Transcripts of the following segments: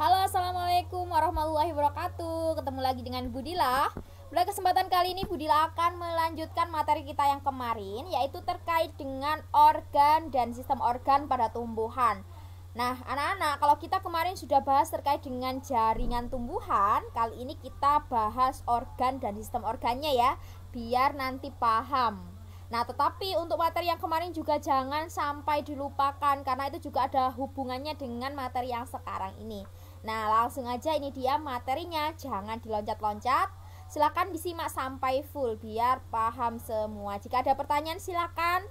Halo assalamualaikum warahmatullahi wabarakatuh Ketemu lagi dengan Budila Pada kesempatan kali ini Budila akan melanjutkan materi kita yang kemarin Yaitu terkait dengan organ dan sistem organ pada tumbuhan Nah anak-anak kalau kita kemarin sudah bahas terkait dengan jaringan tumbuhan Kali ini kita bahas organ dan sistem organnya ya Biar nanti paham Nah, tetapi untuk materi yang kemarin juga jangan sampai dilupakan karena itu juga ada hubungannya dengan materi yang sekarang ini. Nah, langsung aja ini dia materinya. Jangan diloncat-loncat. Silahkan disimak sampai full biar paham semua. Jika ada pertanyaan silahkan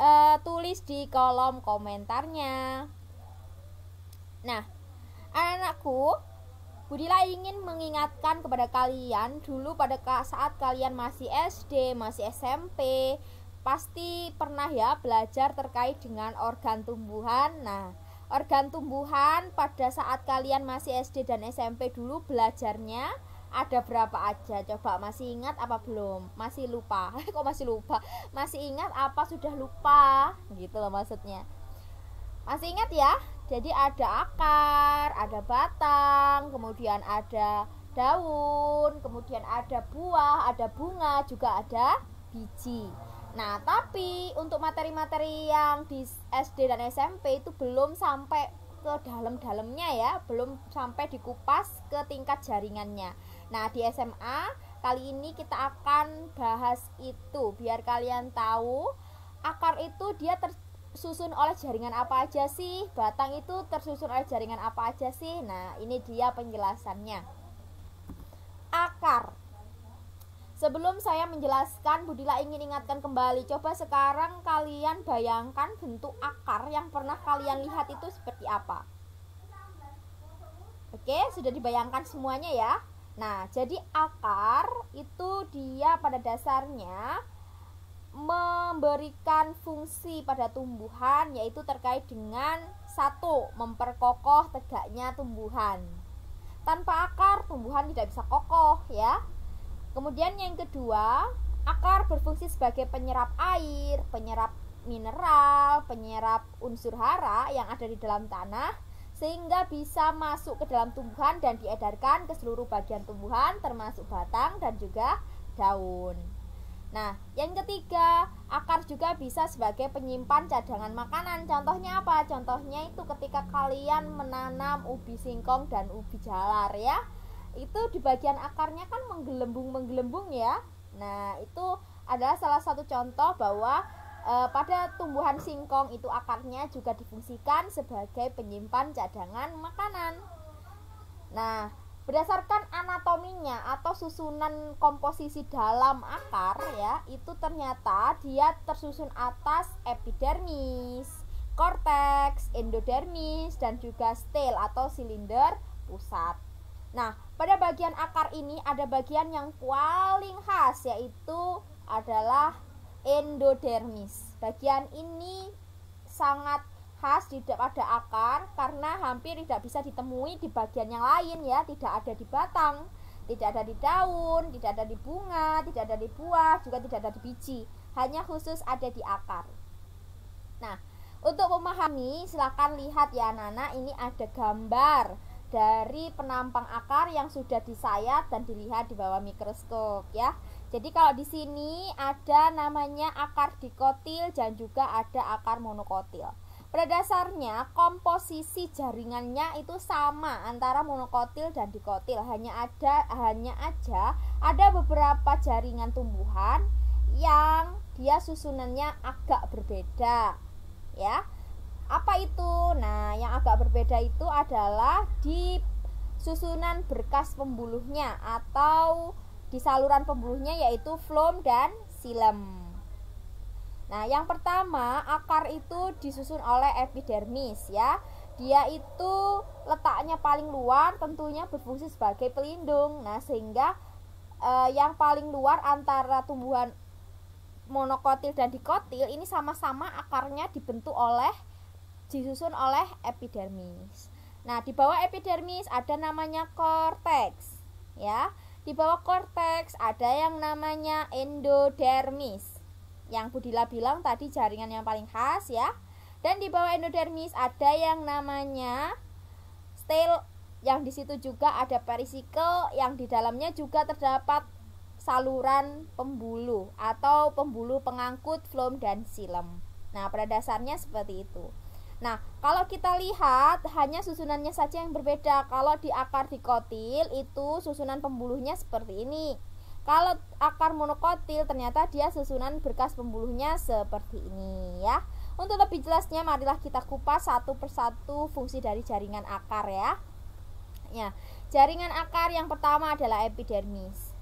uh, eh, tulis di kolom komentarnya. Nah, anakku Budila ingin mengingatkan kepada kalian dulu pada saat kalian masih SD, masih SMP, pasti pernah ya belajar terkait dengan organ tumbuhan. Nah, Organ tumbuhan pada saat kalian masih SD dan SMP dulu belajarnya ada berapa aja? Coba masih ingat apa belum? Masih lupa. Kok masih lupa? Masih ingat apa sudah lupa? Gitu loh maksudnya. Masih ingat ya? Jadi ada akar, ada batang, kemudian ada daun, kemudian ada buah, ada bunga, juga ada biji. Nah, tapi untuk materi-materi yang di SD dan SMP itu belum sampai ke dalam-dalamnya ya, belum sampai dikupas ke tingkat jaringannya. Nah, di SMA kali ini kita akan bahas itu biar kalian tahu akar itu dia tersusun oleh jaringan apa aja sih, batang itu tersusun oleh jaringan apa aja sih. Nah, ini dia penjelasannya. Akar Sebelum saya menjelaskan, Budila ingin ingatkan kembali. Coba sekarang kalian bayangkan bentuk akar yang pernah kalian lihat itu seperti apa. Oke, sudah dibayangkan semuanya ya. Nah, jadi akar itu dia pada dasarnya memberikan fungsi pada tumbuhan yaitu terkait dengan satu memperkokoh tegaknya tumbuhan. Tanpa akar tumbuhan tidak bisa kokoh ya. Kemudian yang kedua, akar berfungsi sebagai penyerap air, penyerap mineral, penyerap unsur hara yang ada di dalam tanah sehingga bisa masuk ke dalam tumbuhan dan diedarkan ke seluruh bagian tumbuhan termasuk batang dan juga daun. Nah, yang ketiga, akar juga bisa sebagai penyimpan cadangan makanan. Contohnya apa? Contohnya itu ketika kalian menanam ubi singkong dan ubi jalar ya itu di bagian akarnya kan menggelembung-menggelembung ya. Nah, itu adalah salah satu contoh bahwa e, pada tumbuhan singkong itu akarnya juga difungsikan sebagai penyimpan cadangan makanan. Nah, berdasarkan anatominya atau susunan komposisi dalam akar ya, itu ternyata dia tersusun atas epidermis, korteks, endodermis dan juga stel atau silinder pusat. Nah, pada bagian akar ini ada bagian yang paling khas yaitu adalah endodermis. Bagian ini sangat khas di pada akar karena hampir tidak bisa ditemui di bagian yang lain ya, tidak ada di batang, tidak ada di daun, tidak ada di bunga, tidak ada di buah, juga tidak ada di biji. Hanya khusus ada di akar. Nah, untuk memahami, silakan lihat ya Nana, ini ada gambar dari penampang akar yang sudah disayat dan dilihat di bawah mikroskop ya. Jadi kalau di sini ada namanya akar dikotil dan juga ada akar monokotil. Pada dasarnya komposisi jaringannya itu sama antara monokotil dan dikotil. Hanya ada hanya aja ada beberapa jaringan tumbuhan yang dia susunannya agak berbeda. Ya. Apa itu? Nah, yang agak berbeda itu adalah di susunan berkas pembuluhnya atau di saluran pembuluhnya yaitu floem dan silem. Nah, yang pertama, akar itu disusun oleh epidermis ya. Dia itu letaknya paling luar, tentunya berfungsi sebagai pelindung. Nah, sehingga eh, yang paling luar antara tumbuhan monokotil dan dikotil ini sama-sama akarnya dibentuk oleh disusun oleh epidermis. Nah, di bawah epidermis ada namanya cortex, ya. Di bawah cortex ada yang namanya endodermis. Yang Budila bilang tadi jaringan yang paling khas ya. Dan di bawah endodermis ada yang namanya stel yang di situ juga ada perisikel yang di dalamnya juga terdapat saluran pembuluh atau pembuluh pengangkut floem dan silem. Nah, pada dasarnya seperti itu. Nah, kalau kita lihat hanya susunannya saja yang berbeda. Kalau di akar dikotil itu susunan pembuluhnya seperti ini. Kalau akar monokotil ternyata dia susunan berkas pembuluhnya seperti ini ya. Untuk lebih jelasnya marilah kita kupas satu persatu fungsi dari jaringan akar ya. Ya, jaringan akar yang pertama adalah epidermis.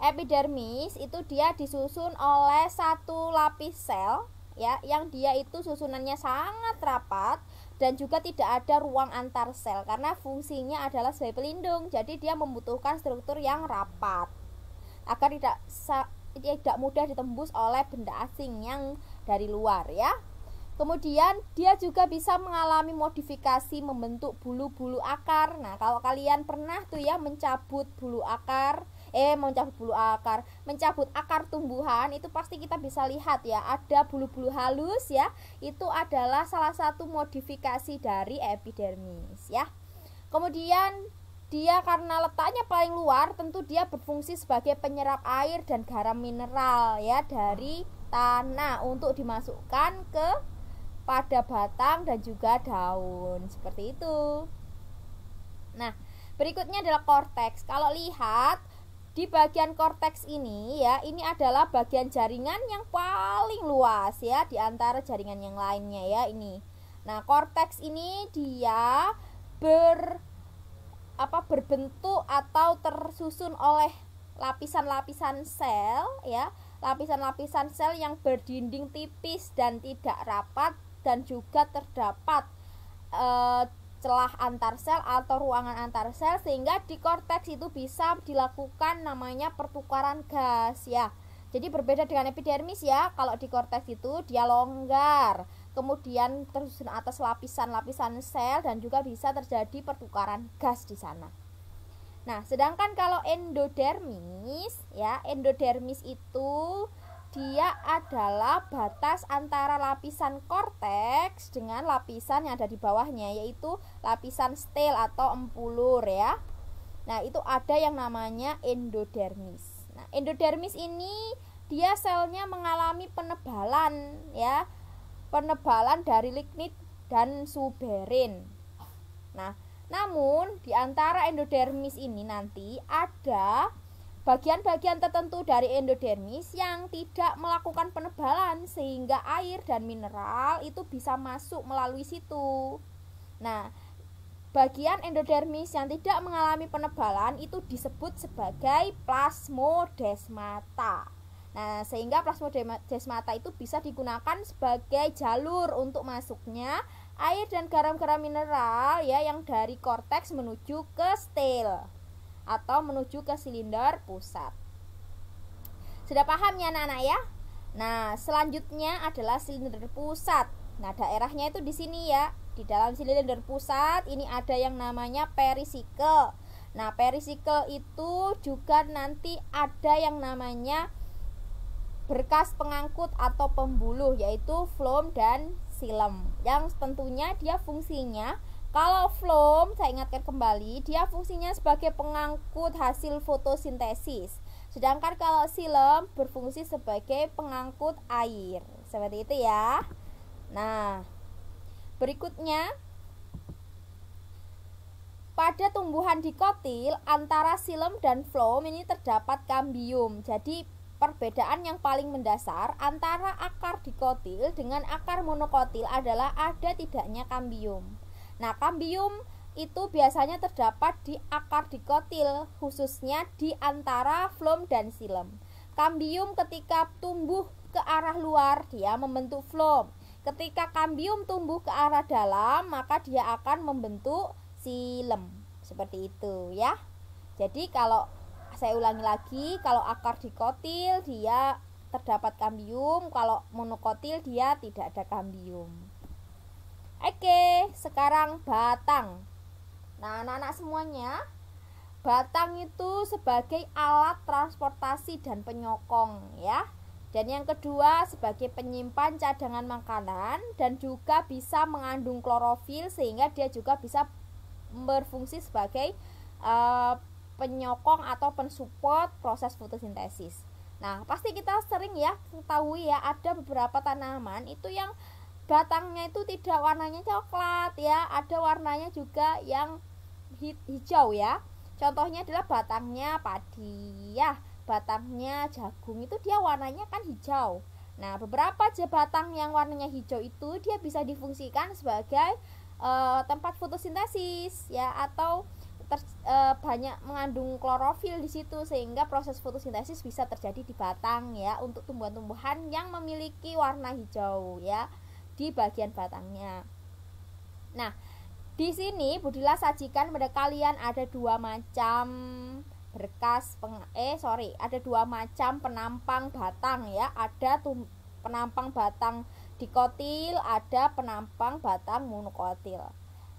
Epidermis itu dia disusun oleh satu lapis sel ya yang dia itu susunannya sangat rapat dan juga tidak ada ruang antar sel karena fungsinya adalah sebagai pelindung jadi dia membutuhkan struktur yang rapat agar tidak tidak mudah ditembus oleh benda asing yang dari luar ya Kemudian dia juga bisa mengalami modifikasi membentuk bulu-bulu akar. Nah, kalau kalian pernah tuh ya mencabut bulu akar, eh mencabut bulu akar mencabut akar tumbuhan itu pasti kita bisa lihat ya ada bulu-bulu halus ya itu adalah salah satu modifikasi dari epidermis ya kemudian dia karena letaknya paling luar tentu dia berfungsi sebagai penyerap air dan garam mineral ya dari tanah untuk dimasukkan ke pada batang dan juga daun seperti itu. Nah, berikutnya adalah korteks. Kalau lihat di bagian korteks ini ya, ini adalah bagian jaringan yang paling luas ya di antara jaringan yang lainnya ya ini. Nah, korteks ini dia ber apa berbentuk atau tersusun oleh lapisan-lapisan sel ya, lapisan-lapisan sel yang berdinding tipis dan tidak rapat dan juga terdapat e, celah antar sel atau ruangan antar sel sehingga di korteks itu bisa dilakukan namanya pertukaran gas ya. Jadi berbeda dengan epidermis ya, kalau di korteks itu dia longgar, kemudian tersusun atas lapisan-lapisan sel dan juga bisa terjadi pertukaran gas di sana. Nah, sedangkan kalau endodermis ya, endodermis itu dia adalah batas antara lapisan korteks dengan lapisan yang ada di bawahnya yaitu lapisan stel atau empulur ya. Nah, itu ada yang namanya endodermis. Nah, endodermis ini dia selnya mengalami penebalan ya. Penebalan dari lignit dan suberin. Nah, namun di antara endodermis ini nanti ada bagian-bagian tertentu dari endodermis yang tidak melakukan penebalan sehingga air dan mineral itu bisa masuk melalui situ. Nah, bagian endodermis yang tidak mengalami penebalan itu disebut sebagai plasmodesmata. Nah, sehingga plasmodesmata itu bisa digunakan sebagai jalur untuk masuknya air dan garam-garam mineral ya yang dari korteks menuju ke stele atau menuju ke silinder pusat. Sudah paham ya anak-anak ya? Nah, selanjutnya adalah silinder pusat. Nah, daerahnya itu di sini ya. Di dalam silinder pusat ini ada yang namanya perisikel. Nah, perisikel itu juga nanti ada yang namanya berkas pengangkut atau pembuluh yaitu floem dan silem. Yang tentunya dia fungsinya kalau flom, saya ingatkan kembali, dia fungsinya sebagai pengangkut hasil fotosintesis. Sedangkan kalau silem berfungsi sebagai pengangkut air. Seperti itu ya. Nah, berikutnya pada tumbuhan dikotil antara silem dan flom ini terdapat kambium. Jadi perbedaan yang paling mendasar antara akar dikotil dengan akar monokotil adalah ada tidaknya kambium. Nah, kambium itu biasanya terdapat di akar dikotil, khususnya di antara flom dan silem. Kambium ketika tumbuh ke arah luar, dia membentuk flom. Ketika kambium tumbuh ke arah dalam, maka dia akan membentuk silem. Seperti itu ya. Jadi kalau saya ulangi lagi, kalau akar dikotil dia terdapat kambium, kalau monokotil dia tidak ada kambium. Oke, sekarang batang. Nah, anak-anak semuanya, batang itu sebagai alat transportasi dan penyokong ya. Dan yang kedua sebagai penyimpan cadangan makanan dan juga bisa mengandung klorofil sehingga dia juga bisa berfungsi sebagai uh, penyokong atau pensupport proses fotosintesis. Nah, pasti kita sering ya ketahui ya ada beberapa tanaman itu yang batangnya itu tidak warnanya coklat ya ada warnanya juga yang hijau ya contohnya adalah batangnya padi ya batangnya jagung itu dia warnanya kan hijau nah beberapa aja batang yang warnanya hijau itu dia bisa difungsikan sebagai e, tempat fotosintesis ya atau ter, e, banyak mengandung klorofil di situ sehingga proses fotosintesis bisa terjadi di batang ya untuk tumbuhan-tumbuhan yang memiliki warna hijau ya di bagian batangnya. Nah, di sini budilah sajikan pada kalian ada dua macam berkas peng eh sorry ada dua macam penampang batang ya ada tum penampang batang dikotil ada penampang batang monokotil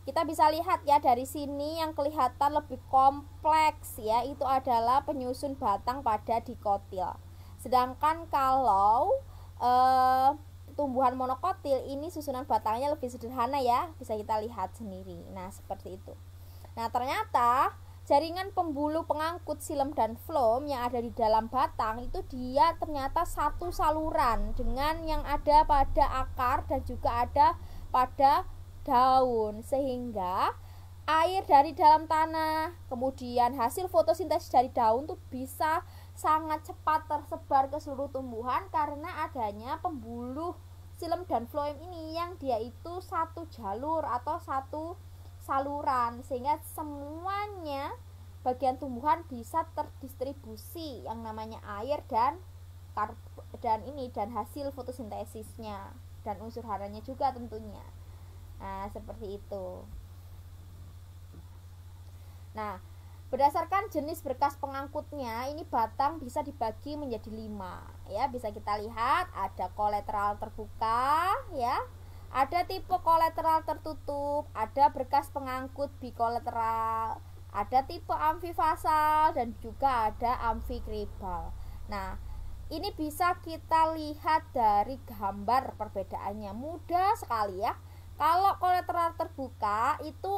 kita bisa lihat ya dari sini yang kelihatan lebih kompleks ya itu adalah penyusun batang pada dikotil sedangkan kalau eh, tumbuhan monokotil ini susunan batangnya lebih sederhana ya, bisa kita lihat sendiri. Nah, seperti itu. Nah, ternyata jaringan pembuluh pengangkut silem dan floem yang ada di dalam batang itu dia ternyata satu saluran dengan yang ada pada akar dan juga ada pada daun sehingga air dari dalam tanah kemudian hasil fotosintesis dari daun tuh bisa sangat cepat tersebar ke seluruh tumbuhan karena adanya pembuluh silem dan floem ini yang dia itu satu jalur atau satu saluran sehingga semuanya bagian tumbuhan bisa terdistribusi yang namanya air dan dan ini dan hasil fotosintesisnya dan unsur haranya juga tentunya nah seperti itu nah Berdasarkan jenis berkas pengangkutnya, ini batang bisa dibagi menjadi lima. Ya, bisa kita lihat ada kolateral terbuka, ya, ada tipe kolateral tertutup, ada berkas pengangkut bikolateral, ada tipe amfifasal dan juga ada amfikribal. Nah, ini bisa kita lihat dari gambar perbedaannya mudah sekali ya. Kalau kolateral terbuka itu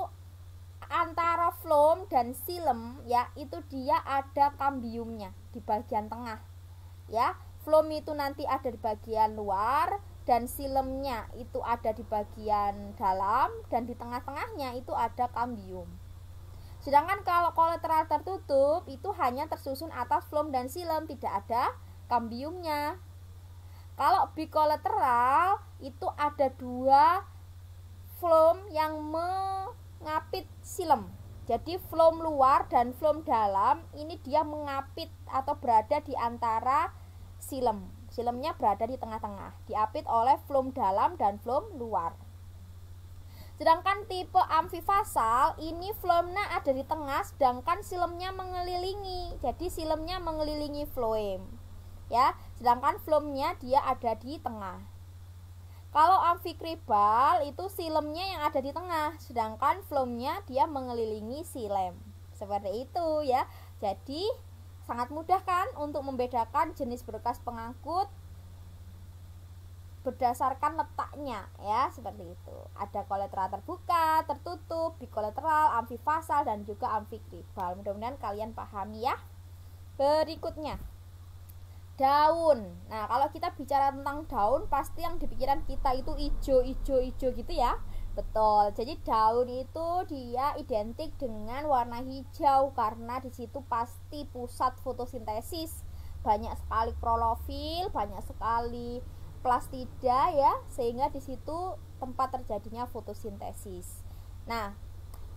antara floem dan silem ya itu dia ada kambiumnya di bagian tengah ya floem itu nanti ada di bagian luar dan silemnya itu ada di bagian dalam dan di tengah-tengahnya itu ada kambium sedangkan kalau kolateral tertutup itu hanya tersusun atas floem dan silem tidak ada kambiumnya kalau bikolateral itu ada dua floem yang me ngapit silem. Jadi flom luar dan flom dalam ini dia mengapit atau berada di antara silem. Silemnya berada di tengah-tengah, diapit oleh flom dalam dan flom luar. Sedangkan tipe amfifasal ini floemnya ada di tengah sedangkan silemnya mengelilingi. Jadi silemnya mengelilingi floem. Ya, sedangkan floemnya dia ada di tengah. Kalau amfikribal itu silemnya yang ada di tengah, sedangkan flomnya dia mengelilingi silem. Seperti itu ya. Jadi sangat mudah kan untuk membedakan jenis berkas pengangkut berdasarkan letaknya ya seperti itu ada kolateral terbuka tertutup bikolateral amfifasal dan juga amfikribal mudah-mudahan kalian pahami ya berikutnya daun. Nah, kalau kita bicara tentang daun, pasti yang di pikiran kita itu ijo, ijo, ijo gitu ya. Betul. Jadi daun itu dia identik dengan warna hijau karena di situ pasti pusat fotosintesis. Banyak sekali klorofil, banyak sekali plastida ya, sehingga di situ tempat terjadinya fotosintesis. Nah,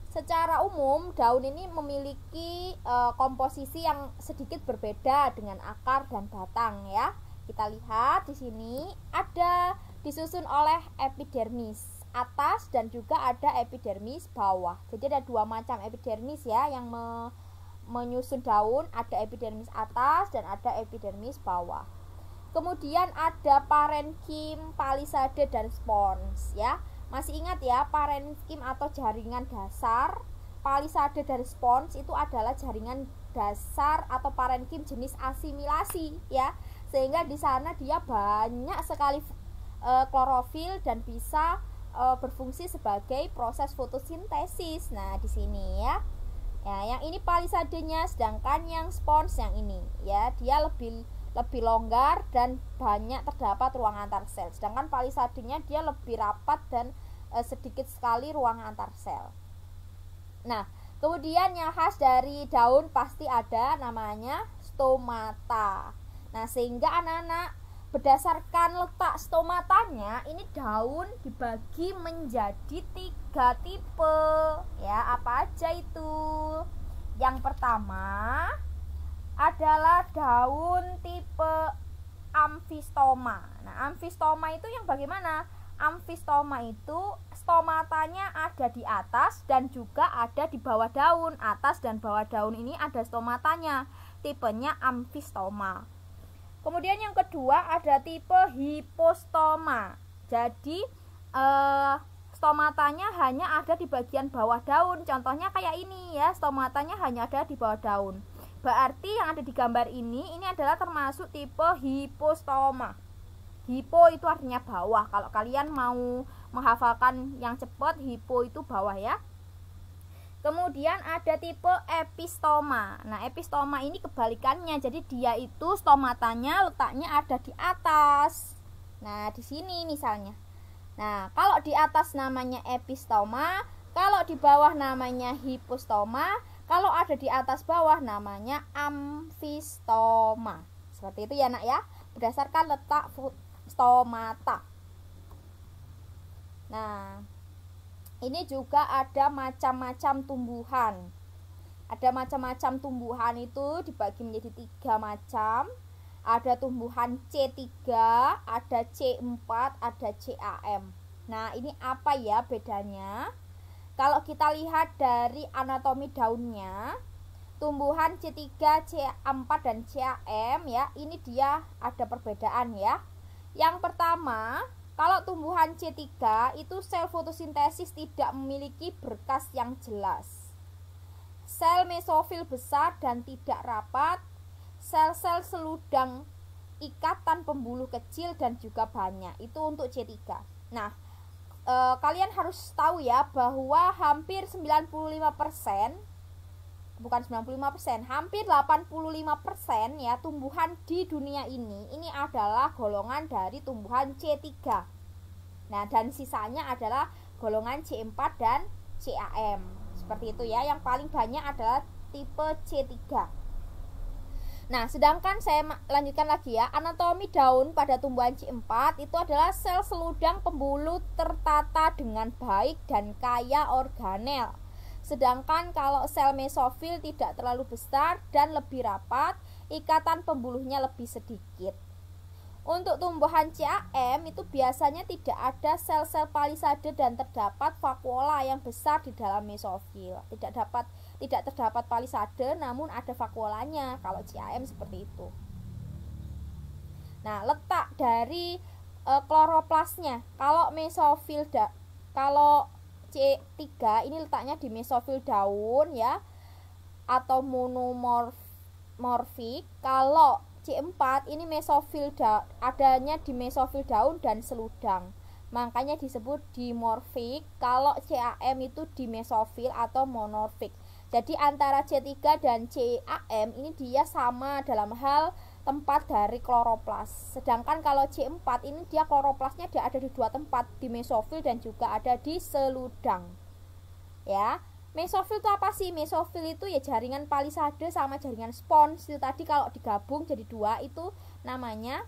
Secara umum, daun ini memiliki e, komposisi yang sedikit berbeda dengan akar dan batang ya. Kita lihat di sini ada disusun oleh epidermis atas dan juga ada epidermis bawah. Jadi ada dua macam epidermis ya yang me, menyusun daun, ada epidermis atas dan ada epidermis bawah. Kemudian ada parenkim, palisade dan spons ya. Masih ingat ya, parenkim atau jaringan dasar palisade dari spons itu adalah jaringan dasar atau parenkim jenis asimilasi ya. Sehingga di sana dia banyak sekali e, klorofil dan bisa e, berfungsi sebagai proses fotosintesis. Nah, di sini ya. Ya, yang ini palisadenya sedangkan yang spons yang ini ya, dia lebih lebih longgar dan banyak terdapat ruang antar sel. Sedangkan palisadenya dia lebih rapat dan e, sedikit sekali ruang antar sel. Nah, kemudian yang khas dari daun pasti ada namanya stomata. Nah, sehingga anak-anak berdasarkan letak stomatanya ini daun dibagi menjadi tiga tipe ya apa aja itu yang pertama adalah daun tipe amfistoma. Nah, amfistoma itu yang bagaimana? Amfistoma itu stomatanya ada di atas dan juga ada di bawah daun. Atas dan bawah daun ini ada stomatanya. Tipenya amfistoma. Kemudian yang kedua ada tipe hipostoma. Jadi eh, stomatanya hanya ada di bagian bawah daun. Contohnya kayak ini ya, stomatanya hanya ada di bawah daun. Berarti yang ada di gambar ini ini adalah termasuk tipe hipostoma. Hipo itu artinya bawah. Kalau kalian mau menghafalkan yang cepat, hipo itu bawah ya. Kemudian ada tipe epistoma. Nah, epistoma ini kebalikannya. Jadi dia itu stomatanya letaknya ada di atas. Nah, di sini misalnya. Nah, kalau di atas namanya epistoma, kalau di bawah namanya hipostoma, kalau ada di atas bawah namanya amfistoma. Seperti itu ya nak ya, berdasarkan letak stomata. Nah, ini juga ada macam-macam tumbuhan. Ada macam-macam tumbuhan itu dibagi menjadi tiga macam. Ada tumbuhan C3, ada C4, ada CAM. Nah, ini apa ya bedanya? Kalau kita lihat dari anatomi daunnya, tumbuhan C3, C4 dan CAM ya, ini dia ada perbedaan ya. Yang pertama, kalau tumbuhan C3 itu sel fotosintesis tidak memiliki berkas yang jelas. Sel mesofil besar dan tidak rapat, sel-sel seludang ikatan pembuluh kecil dan juga banyak. Itu untuk C3. Nah, e, kalian harus tahu ya bahwa hampir 95% bukan 95%, hampir 85% ya tumbuhan di dunia ini ini adalah golongan dari tumbuhan C3. Nah, dan sisanya adalah golongan C4 dan CAM. Seperti itu ya. Yang paling banyak adalah tipe C3. Nah, sedangkan saya lanjutkan lagi ya, anatomi daun pada tumbuhan C4 itu adalah sel seludang pembuluh tertata dengan baik dan kaya organel. Sedangkan kalau sel mesofil tidak terlalu besar dan lebih rapat, ikatan pembuluhnya lebih sedikit. Untuk tumbuhan CAM itu biasanya tidak ada sel-sel palisade dan terdapat vakuola yang besar di dalam mesofil. Tidak dapat tidak terdapat palisade namun ada vakuolanya kalau CAM seperti itu. Nah, letak dari e, kloroplasnya. Kalau mesofil da, kalau C3 ini letaknya di mesofil daun ya atau monomorfik. Kalau C4 ini mesofil da, adanya di mesofil daun dan seludang makanya disebut dimorfik kalau CAM itu dimesofil atau monorfik jadi antara C3 dan CAM ini dia sama dalam hal tempat dari kloroplas. Sedangkan kalau C4 ini dia kloroplasnya dia ada di dua tempat, di mesofil dan juga ada di seludang. Ya. Mesofil itu apa sih? Mesofil itu ya jaringan palisade sama jaringan spons itu tadi kalau digabung jadi dua itu namanya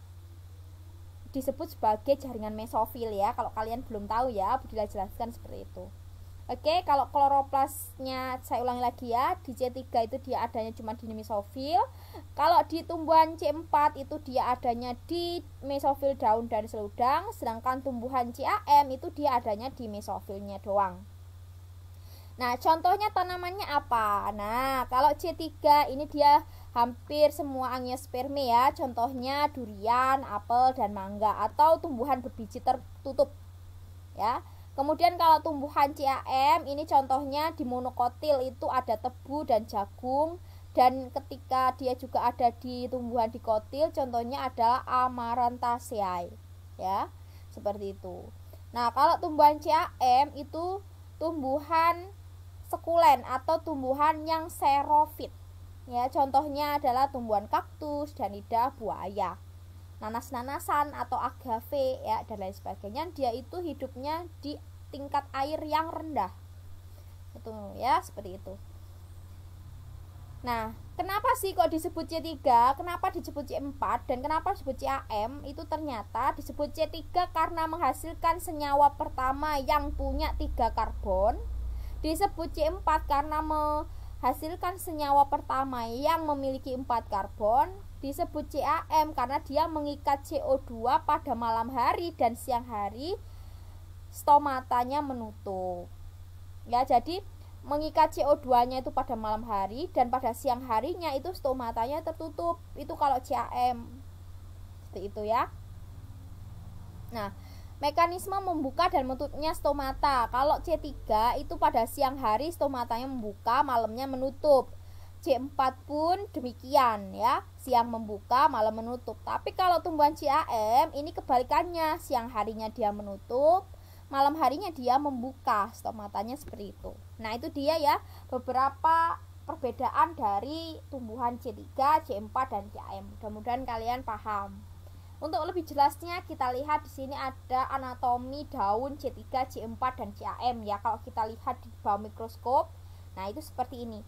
disebut sebagai jaringan mesofil ya. Kalau kalian belum tahu ya, Budila jelaskan seperti itu. Oke, kalau kloroplasnya saya ulangi lagi ya, di C3 itu dia adanya cuma di mesofil. Kalau di tumbuhan C4 itu dia adanya di mesofil daun dan seludang, sedangkan tumbuhan CAM itu dia adanya di mesofilnya doang. Nah, contohnya tanamannya apa? Nah, kalau C3 ini dia hampir semua angiosperme ya, contohnya durian, apel, dan mangga atau tumbuhan berbiji tertutup. Ya. Kemudian kalau tumbuhan CAM ini contohnya di monokotil itu ada tebu dan jagung dan ketika dia juga ada di tumbuhan di kotil contohnya adalah Amarantaceae ya seperti itu. Nah, kalau tumbuhan CAM itu tumbuhan sekulen atau tumbuhan yang serofit ya contohnya adalah tumbuhan kaktus, dan lidah buaya nanas-nanasan atau agave ya dan lain sebagainya dia itu hidupnya di tingkat air yang rendah itu ya seperti itu nah kenapa sih kok disebut C3 kenapa disebut C4 dan kenapa disebut CAM itu ternyata disebut C3 karena menghasilkan senyawa pertama yang punya tiga karbon disebut C4 karena menghasilkan senyawa pertama yang memiliki empat karbon disebut CAM karena dia mengikat CO2 pada malam hari dan siang hari stomatanya menutup. Ya, jadi mengikat CO2-nya itu pada malam hari dan pada siang harinya itu stomatanya tertutup. Itu kalau CAM. Seperti itu ya. Nah, mekanisme membuka dan menutupnya stomata. Kalau C3 itu pada siang hari stomatanya membuka, malamnya menutup. C4 pun demikian ya, siang membuka, malam menutup. Tapi kalau tumbuhan CAM ini kebalikannya, siang harinya dia menutup, malam harinya dia membuka. Stomatanya seperti itu. Nah, itu dia ya beberapa perbedaan dari tumbuhan C3, C4 dan CAM. Mudah-mudahan kalian paham. Untuk lebih jelasnya kita lihat di sini ada anatomi daun C3, C4 dan CAM ya. Kalau kita lihat di bawah mikroskop, nah itu seperti ini.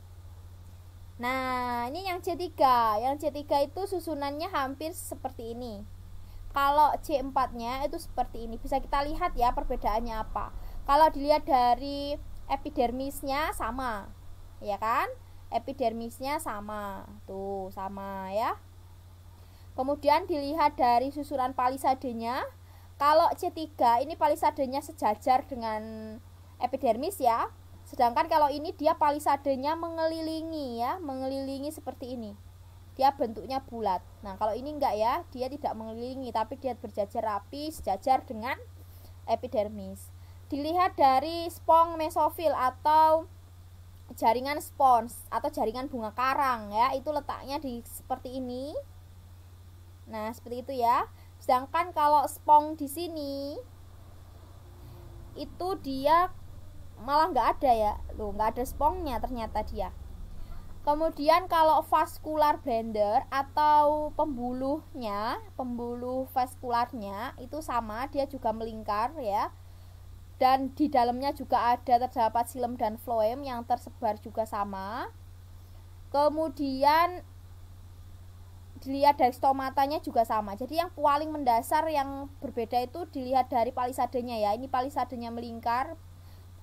Nah, ini yang C3. Yang C3 itu susunannya hampir seperti ini. Kalau C4-nya itu seperti ini. Bisa kita lihat ya perbedaannya apa. Kalau dilihat dari epidermisnya sama. Ya kan? Epidermisnya sama. Tuh, sama ya. Kemudian dilihat dari susunan palisadenya. Kalau C3 ini palisadenya sejajar dengan epidermis ya. Sedangkan kalau ini dia palisadenya mengelilingi ya, mengelilingi seperti ini. Dia bentuknya bulat. Nah, kalau ini enggak ya, dia tidak mengelilingi tapi dia berjajar rapi sejajar dengan epidermis. Dilihat dari spong mesofil atau jaringan spons atau jaringan bunga karang ya, itu letaknya di seperti ini. Nah, seperti itu ya. Sedangkan kalau spong di sini itu dia malah nggak ada ya loh nggak ada spongnya ternyata dia kemudian kalau vascular blender atau pembuluhnya pembuluh vaskularnya itu sama dia juga melingkar ya dan di dalamnya juga ada terdapat silem dan floem yang tersebar juga sama kemudian dilihat dari stomatanya juga sama jadi yang paling mendasar yang berbeda itu dilihat dari palisadenya ya ini palisadenya melingkar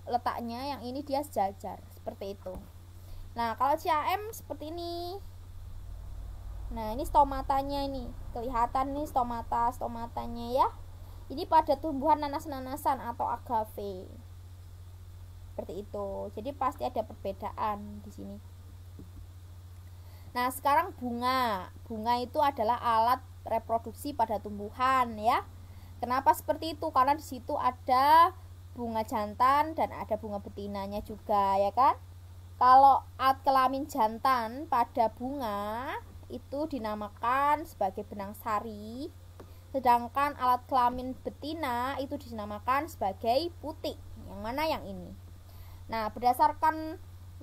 letaknya yang ini dia sejajar seperti itu nah kalau CAM seperti ini nah ini stomatanya ini kelihatan nih stomata stomatanya ya ini pada tumbuhan nanas-nanasan atau agave seperti itu jadi pasti ada perbedaan di sini nah sekarang bunga bunga itu adalah alat reproduksi pada tumbuhan ya kenapa seperti itu karena di situ ada bunga jantan dan ada bunga betinanya juga ya kan kalau alat kelamin jantan pada bunga itu dinamakan sebagai benang sari sedangkan alat kelamin betina itu dinamakan sebagai putik yang mana yang ini nah berdasarkan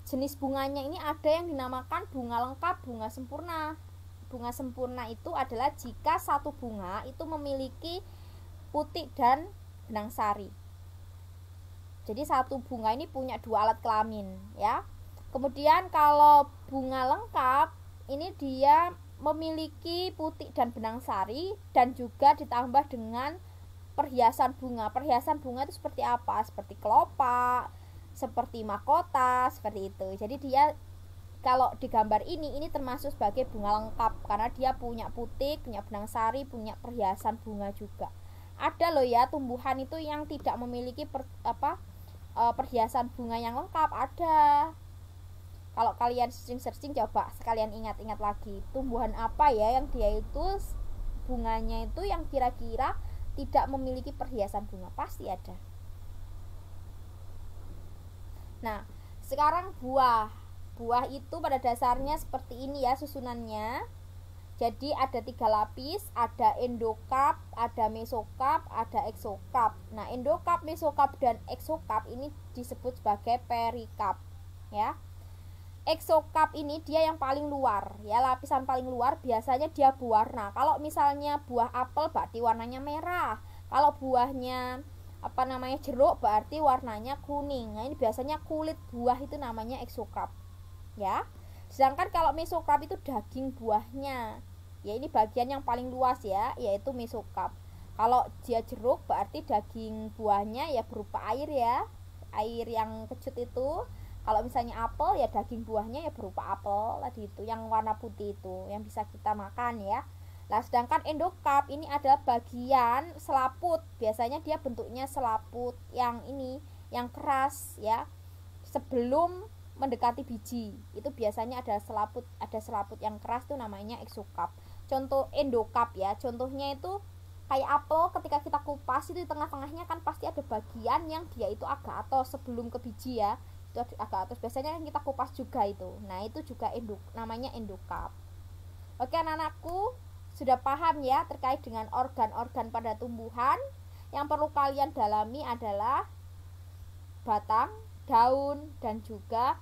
jenis bunganya ini ada yang dinamakan bunga lengkap bunga sempurna bunga sempurna itu adalah jika satu bunga itu memiliki putik dan benang sari jadi satu bunga ini punya dua alat kelamin, ya. Kemudian kalau bunga lengkap, ini dia memiliki putik dan benang sari dan juga ditambah dengan perhiasan bunga. Perhiasan bunga itu seperti apa? Seperti kelopak, seperti mahkota, seperti itu. Jadi dia kalau di gambar ini ini termasuk sebagai bunga lengkap karena dia punya putik, punya benang sari, punya perhiasan bunga juga. Ada loh ya tumbuhan itu yang tidak memiliki per, apa uh, perhiasan bunga yang lengkap ada kalau kalian searching-searching coba sekalian ingat-ingat lagi tumbuhan apa ya yang dia itu bunganya itu yang kira-kira tidak memiliki perhiasan bunga pasti ada nah sekarang buah buah itu pada dasarnya seperti ini ya susunannya jadi ada tiga lapis, ada endokap, ada mesokap, ada eksokap. Nah, endokap, mesokap, dan eksokap ini disebut sebagai perikap, ya. Eksokap ini dia yang paling luar, ya lapisan paling luar biasanya dia berwarna. Kalau misalnya buah apel berarti warnanya merah. Kalau buahnya apa namanya jeruk berarti warnanya kuning. Nah, ini biasanya kulit buah itu namanya eksokap. Ya. Sedangkan kalau mesokarp itu daging buahnya. Ya ini bagian yang paling luas ya, yaitu mesokarp. Kalau dia jeruk berarti daging buahnya ya berupa air ya. Air yang kecut itu. Kalau misalnya apel ya daging buahnya ya berupa apel tadi itu yang warna putih itu yang bisa kita makan ya. Nah, sedangkan endokarp ini adalah bagian selaput. Biasanya dia bentuknya selaput yang ini, yang keras ya. Sebelum mendekati biji itu biasanya ada selaput ada selaput yang keras tuh namanya exocarp contoh endokarp ya contohnya itu kayak apel ketika kita kupas itu di tengah-tengahnya kan pasti ada bagian yang dia itu agak atau sebelum ke biji ya itu agak atau biasanya kan kita kupas juga itu nah itu juga endok namanya endokarp oke anak-anakku sudah paham ya terkait dengan organ-organ pada tumbuhan yang perlu kalian dalami adalah batang daun dan juga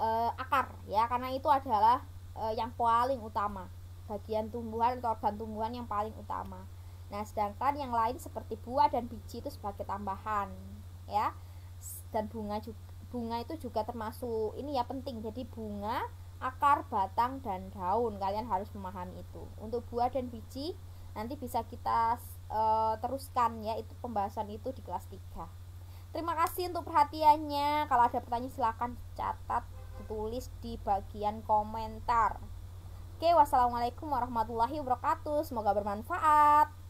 uh, akar ya karena itu adalah uh, yang paling utama bagian tumbuhan atau organ tumbuhan yang paling utama nah sedangkan yang lain seperti buah dan biji itu sebagai tambahan ya dan bunga juga bunga itu juga termasuk ini ya penting jadi bunga akar batang dan daun kalian harus memahami itu untuk buah dan biji nanti bisa kita e, teruskan ya itu pembahasan itu di kelas 3 terima kasih untuk perhatiannya kalau ada pertanyaan silahkan catat tulis di bagian komentar. Oke, wassalamualaikum warahmatullahi wabarakatuh. Semoga bermanfaat.